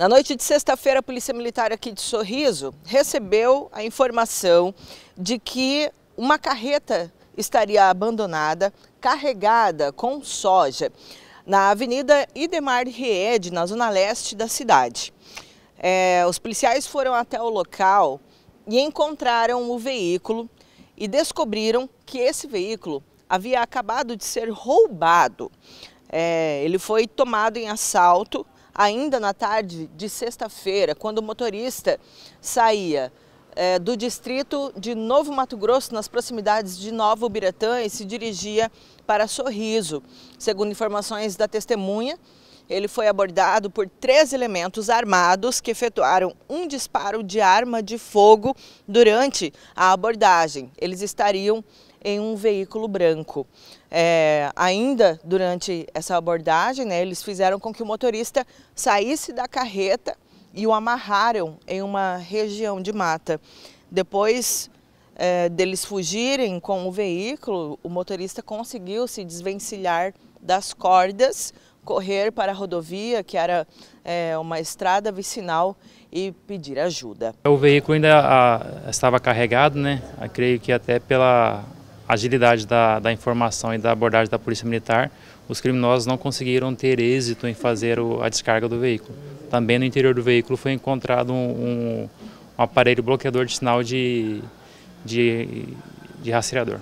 Na noite de sexta-feira, a Polícia Militar aqui de Sorriso recebeu a informação de que uma carreta estaria abandonada, carregada com soja, na Avenida Idemar Ried, na zona leste da cidade. É, os policiais foram até o local e encontraram o veículo e descobriram que esse veículo havia acabado de ser roubado. É, ele foi tomado em assalto ainda na tarde de sexta-feira, quando o motorista saía é, do distrito de Novo Mato Grosso, nas proximidades de Nova Ubiratã, e se dirigia para Sorriso. Segundo informações da testemunha, ele foi abordado por três elementos armados que efetuaram um disparo de arma de fogo durante a abordagem. Eles estariam em um veículo branco. É, ainda durante essa abordagem, né, eles fizeram com que o motorista saísse da carreta e o amarraram em uma região de mata. Depois é, deles fugirem com o veículo, o motorista conseguiu se desvencilhar das cordas, correr para a rodovia, que era é, uma estrada vicinal, e pedir ajuda. O veículo ainda a, ah, estava carregado, né? Eu creio que até pela agilidade da, da informação e da abordagem da Polícia Militar, os criminosos não conseguiram ter êxito em fazer o, a descarga do veículo. Também no interior do veículo foi encontrado um, um, um aparelho bloqueador de sinal de, de, de rastreador.